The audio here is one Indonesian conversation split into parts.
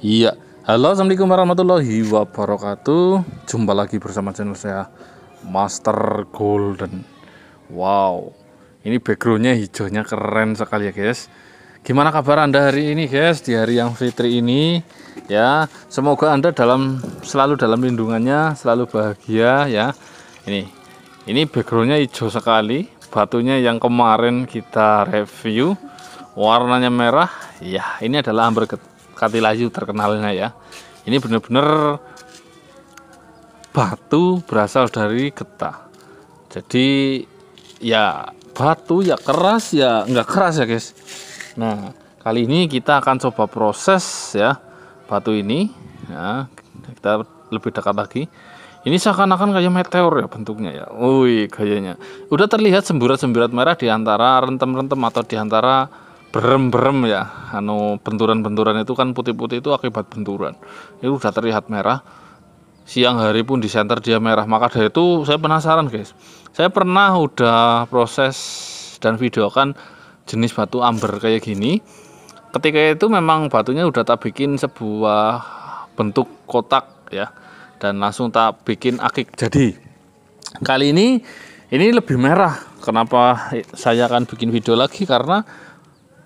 Iya. Halo, assalamualaikum warahmatullahi wabarakatuh. Jumpa lagi bersama channel saya Master Golden. Wow, ini backgroundnya hijaunya keren sekali ya guys. Gimana kabar anda hari ini guys di hari yang fitri ini? Ya, semoga anda dalam selalu dalam lindungannya, selalu bahagia ya. Ini, ini backgroundnya hijau sekali. Batunya yang kemarin kita review warnanya merah. Ya, ini adalah Amber Ket Kati terkenalnya ya ini benar-benar batu berasal dari getah jadi ya batu ya keras ya nggak keras ya guys nah kali ini kita akan coba proses ya batu ini ya kita lebih dekat lagi ini seakan-akan kayak meteor ya bentuknya ya wih gayanya udah terlihat semburat-semburat merah di antara rentem-rentem atau di antara berem-berem ya anu benturan-benturan itu kan putih-putih itu akibat benturan itu udah terlihat merah siang hari pun di center dia merah maka dari itu saya penasaran guys saya pernah udah proses dan video kan jenis batu amber kayak gini ketika itu memang batunya udah tak bikin sebuah bentuk kotak ya dan langsung tak bikin akik jadi kali ini ini lebih merah kenapa saya akan bikin video lagi karena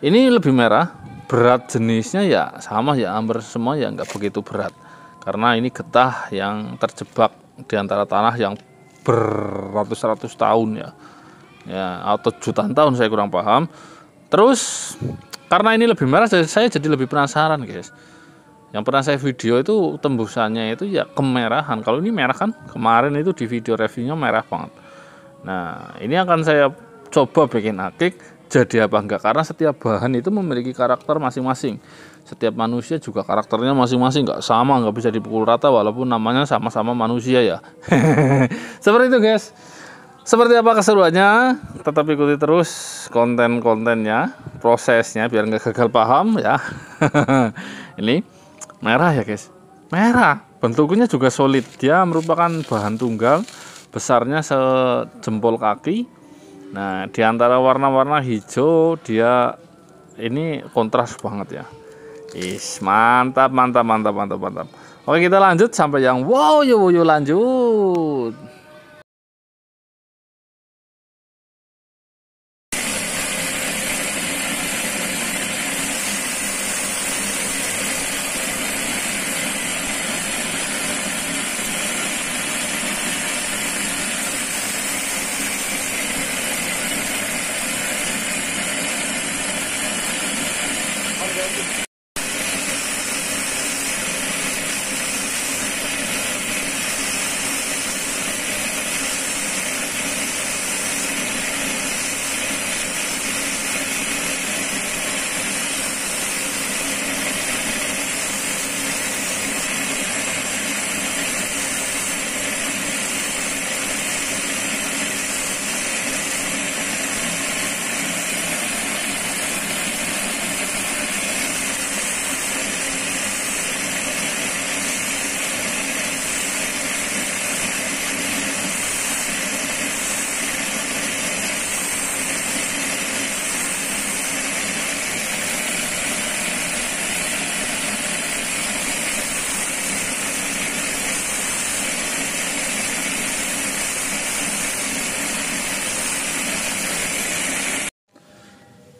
ini lebih merah berat jenisnya ya sama ya hampir semua ya nggak begitu berat karena ini getah yang terjebak di antara tanah yang beratus-ratus tahun ya ya atau jutaan tahun saya kurang paham terus karena ini lebih merah saya jadi lebih penasaran guys yang pernah saya video itu tembusannya itu ya kemerahan kalau ini merah kan kemarin itu di video reviewnya merah banget nah ini akan saya coba bikin akik jadi apa enggak karena setiap bahan itu memiliki karakter masing-masing setiap manusia juga karakternya masing-masing nggak sama enggak bisa dipukul rata walaupun namanya sama-sama manusia ya seperti itu guys seperti apa keseruannya tetap ikuti terus konten-kontennya prosesnya biar enggak gagal paham ya ini merah ya guys merah bentuknya juga solid dia merupakan bahan tunggal besarnya sejempol kaki Nah, di antara warna-warna hijau dia ini kontras banget ya. Is, mantap, mantap, mantap, mantap, mantap. Oke, kita lanjut sampai yang wow, yo yo lanjut.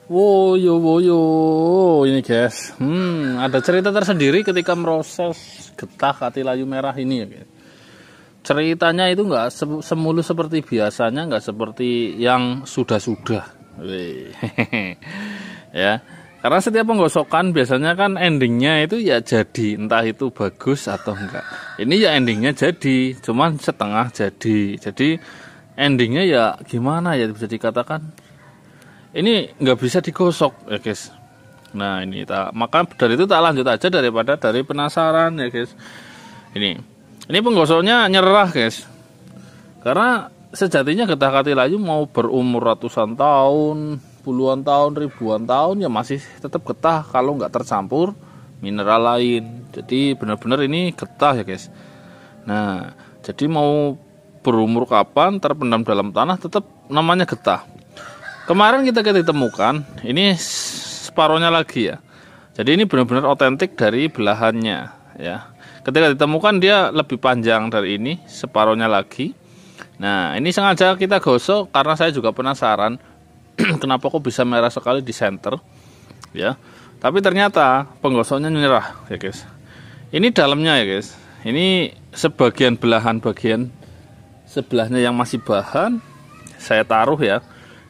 Woyo woyo ini guys. Hmm, ada cerita tersendiri ketika proses getah kati layu merah ini ya guys. Ceritanya itu enggak semulus seperti biasanya, enggak seperti yang sudah-sudah. ya. Karena setiap penggosokan biasanya kan endingnya itu ya jadi, entah itu bagus atau enggak. Ini ya endingnya jadi, cuman setengah jadi. Jadi endingnya ya gimana ya bisa dikatakan ini nggak bisa digosok ya guys nah ini tak maka dari itu tak lanjut aja daripada dari penasaran ya guys ini ini penggosoknya nyerah guys karena sejatinya getah katilayu mau berumur ratusan tahun puluhan tahun ribuan tahun ya masih tetap getah kalau nggak tercampur mineral lain jadi benar-benar ini getah ya guys nah jadi mau berumur kapan terpendam dalam tanah tetap namanya getah Kemarin kita ketemukan, ini separohnya lagi ya. Jadi ini benar-benar otentik dari belahannya ya. Ketika ditemukan dia lebih panjang dari ini, separohnya lagi. Nah, ini sengaja kita gosok karena saya juga penasaran kenapa kok bisa merah sekali di center ya. Tapi ternyata penggosoknya nyerah ya guys. Ini dalamnya ya guys. Ini sebagian belahan bagian sebelahnya yang masih bahan saya taruh ya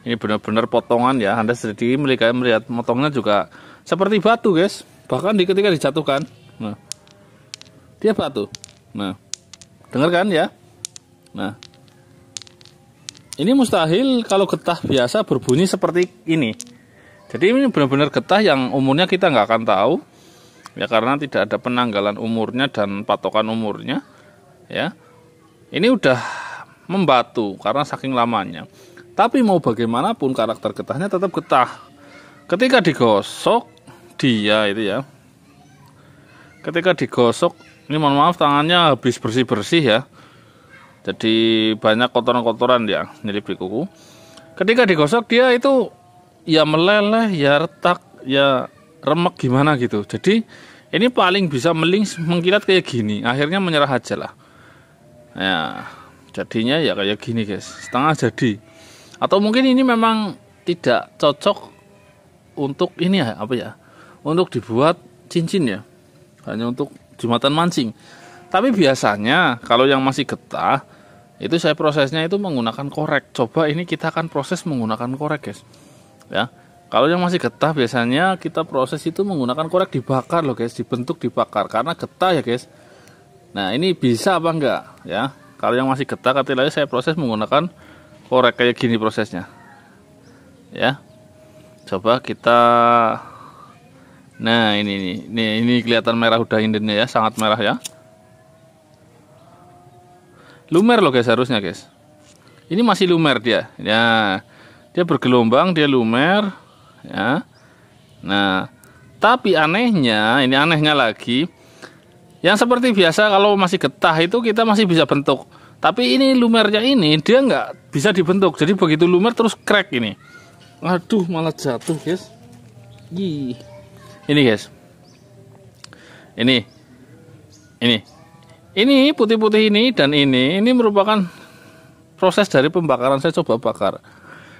ini benar-benar potongan ya. Anda sendiri melihat melihat motongnya juga seperti batu, guys. Bahkan di ketika dijatuhkan. Nah. Dia batu. Nah. Dengarkan ya. Nah. Ini mustahil kalau getah biasa berbunyi seperti ini. Jadi ini benar-benar getah yang umurnya kita nggak akan tahu. Ya karena tidak ada penanggalan umurnya dan patokan umurnya. Ya. Ini udah membatu karena saking lamanya. Tapi mau bagaimanapun karakter getahnya tetap getah. Ketika digosok dia itu ya. Ketika digosok ini mohon maaf tangannya habis bersih-bersih ya. Jadi banyak kotoran-kotoran dia nyelip di kuku. Ketika digosok dia itu ya meleleh, ya retak, ya remek gimana gitu. Jadi ini paling bisa meling mengkilat kayak gini. Akhirnya menyerah aja lah. Ya, jadinya ya kayak gini guys. Setengah jadi. Atau mungkin ini memang tidak cocok untuk ini ya apa ya? Untuk dibuat cincin ya. Hanya untuk jumatan mancing. Tapi biasanya kalau yang masih getah itu saya prosesnya itu menggunakan korek. Coba ini kita akan proses menggunakan korek, guys. Ya. Kalau yang masih getah biasanya kita proses itu menggunakan korek dibakar loh guys, dibentuk dibakar karena getah ya guys. Nah ini bisa apa enggak ya? Kalau yang masih getah katanya saya proses menggunakan korek kayak gini prosesnya ya coba kita nah ini nih ini, ini kelihatan merah udah indennya ya sangat merah ya lumer loh guys harusnya guys ini masih lumer dia ya dia bergelombang dia lumer ya nah tapi anehnya ini anehnya lagi yang seperti biasa kalau masih getah itu kita masih bisa bentuk tapi ini lumernya ini dia nggak bisa dibentuk. Jadi begitu lumer terus crack ini. Aduh, malah jatuh, guys. Yih. Ini, guys. Ini. Ini. Ini putih-putih ini dan ini, ini merupakan proses dari pembakaran saya coba bakar.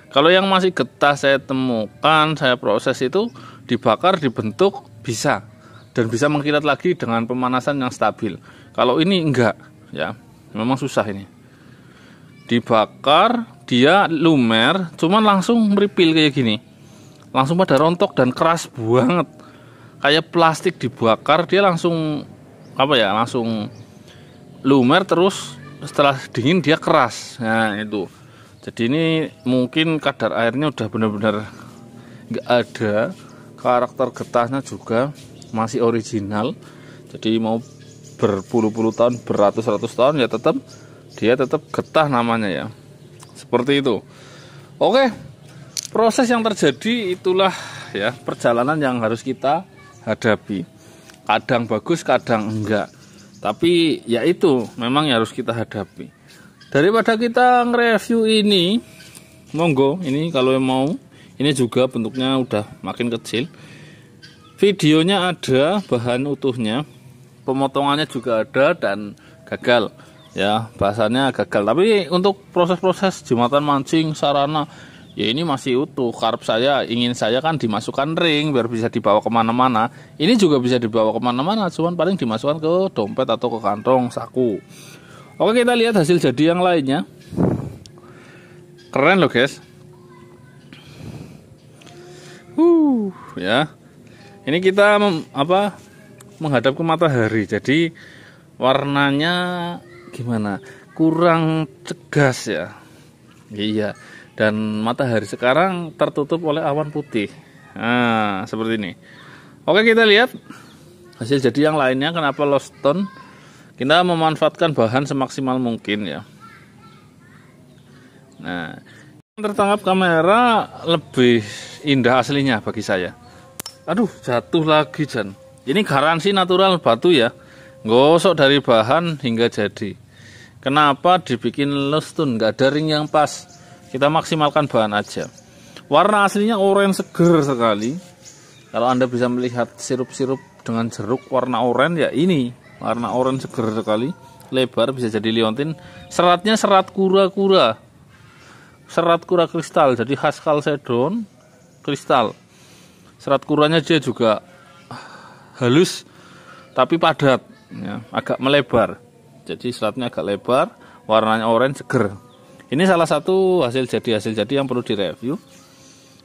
Kalau yang masih getah saya temukan, saya proses itu dibakar, dibentuk bisa dan bisa mengkilat lagi dengan pemanasan yang stabil. Kalau ini enggak, ya memang susah ini dibakar dia lumer cuman langsung meripil kayak gini langsung pada rontok dan keras banget kayak plastik dibakar dia langsung apa ya langsung lumer terus setelah dingin dia keras nah itu jadi ini mungkin kadar airnya udah benar-benar nggak ada karakter getahnya juga masih original jadi mau berpuluh-puluh tahun beratus-ratus tahun ya tetap dia tetap getah namanya ya seperti itu oke proses yang terjadi itulah ya perjalanan yang harus kita hadapi kadang bagus kadang enggak tapi ya itu memang yang harus kita hadapi daripada kita nge-review ini monggo ini kalau mau ini juga bentuknya udah makin kecil videonya ada bahan utuhnya pemotongannya juga ada dan gagal ya bahasannya gagal tapi untuk proses-proses jembatan mancing sarana ya ini masih utuh karp saya ingin saya kan dimasukkan ring biar bisa dibawa kemana-mana ini juga bisa dibawa kemana-mana cuman paling dimasukkan ke dompet atau ke kantong saku oke kita lihat hasil jadi yang lainnya keren loh guys uh ya ini kita apa menghadap ke matahari jadi warnanya gimana kurang tegas ya iya dan matahari sekarang tertutup oleh awan putih nah seperti ini oke kita lihat hasil jadi yang lainnya kenapa lost tone kita memanfaatkan bahan semaksimal mungkin ya nah yang tertangkap kamera lebih indah aslinya bagi saya aduh jatuh lagi Jan ini garansi natural batu ya. Gosok dari bahan hingga jadi. Kenapa dibikin lestun? Gak ada ring yang pas. Kita maksimalkan bahan aja. Warna aslinya oranye seger sekali. Kalau Anda bisa melihat sirup-sirup dengan jeruk warna oranye ya ini. Warna oranye seger sekali. Lebar bisa jadi liontin. Seratnya serat kura-kura. Serat kura kristal. Jadi khas kalsedon kristal. Serat kuranya dia juga halus tapi padat, ya, agak melebar. Jadi selatnya agak lebar, warnanya orange seger. Ini salah satu hasil jadi hasil jadi yang perlu direview.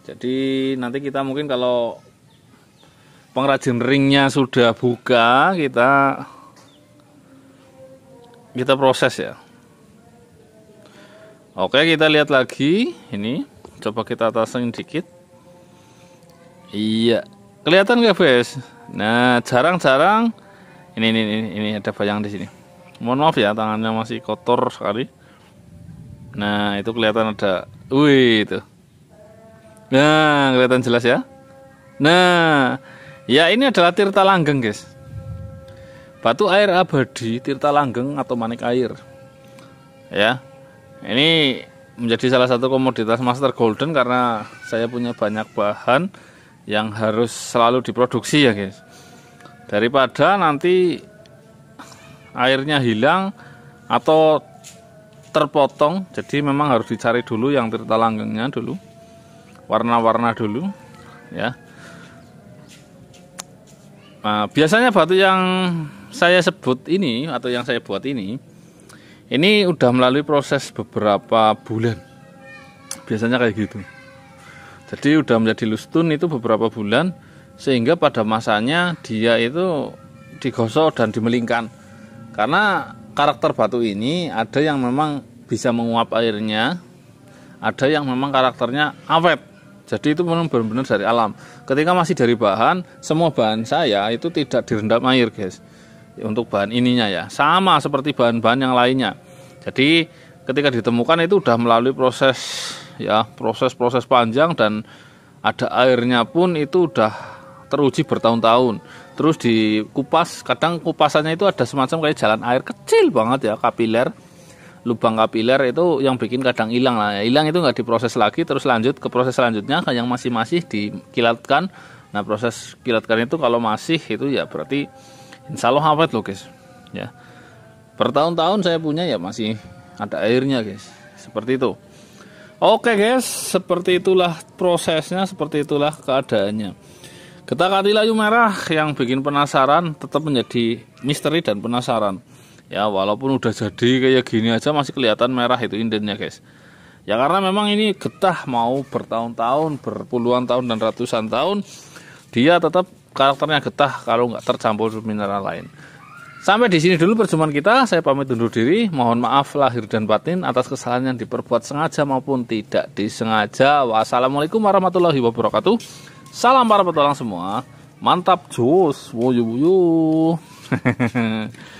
Jadi nanti kita mungkin kalau pengrajin ringnya sudah buka, kita kita proses ya. Oke, kita lihat lagi. Ini coba kita atasi dikit. Iya, kelihatan nggak, guys? Nah, jarang-jarang ini, ini ini ini ada bayang di sini. Mohon maaf ya, tangannya masih kotor sekali. Nah, itu kelihatan ada. Wih, itu. Nah, kelihatan jelas ya. Nah, ya ini adalah Tirta Langgeng, guys. Batu air abadi Tirta Langgeng atau manik air. Ya. Ini menjadi salah satu komoditas master golden karena saya punya banyak bahan yang harus selalu diproduksi ya guys daripada nanti airnya hilang atau terpotong jadi memang harus dicari dulu yang tirta langgengnya dulu warna-warna dulu ya nah, biasanya batu yang saya sebut ini atau yang saya buat ini ini udah melalui proses beberapa bulan biasanya kayak gitu jadi udah menjadi lustun itu beberapa bulan sehingga pada masanya dia itu digosok dan dimelingkan. Karena karakter batu ini ada yang memang bisa menguap airnya, ada yang memang karakternya awet. Jadi itu memang benar-benar dari alam. Ketika masih dari bahan, semua bahan saya itu tidak direndam air, guys. Untuk bahan ininya ya, sama seperti bahan-bahan yang lainnya. Jadi ketika ditemukan itu sudah melalui proses ya proses-proses panjang dan ada airnya pun itu udah teruji bertahun-tahun terus dikupas kadang kupasannya itu ada semacam kayak jalan air kecil banget ya kapiler lubang kapiler itu yang bikin kadang hilang lah hilang itu nggak diproses lagi terus lanjut ke proses selanjutnya yang masih masih dikilatkan nah proses kilatkan itu kalau masih itu ya berarti insya Allah awet loh guys ya bertahun-tahun saya punya ya masih ada airnya guys seperti itu oke guys seperti itulah prosesnya seperti itulah keadaannya kita kati layu merah yang bikin penasaran tetap menjadi misteri dan penasaran ya walaupun udah jadi kayak gini aja masih kelihatan merah itu indennya guys ya karena memang ini getah mau bertahun-tahun berpuluhan tahun dan ratusan tahun dia tetap karakternya getah kalau nggak tercampur mineral lain Sampai di sini dulu perjumpaan kita. Saya pamit undur diri. Mohon maaf lahir dan batin atas kesalahan yang diperbuat sengaja maupun tidak disengaja. Wassalamualaikum warahmatullahi wabarakatuh. Salam para petualang semua. Mantap jus. wuyu. wuyu.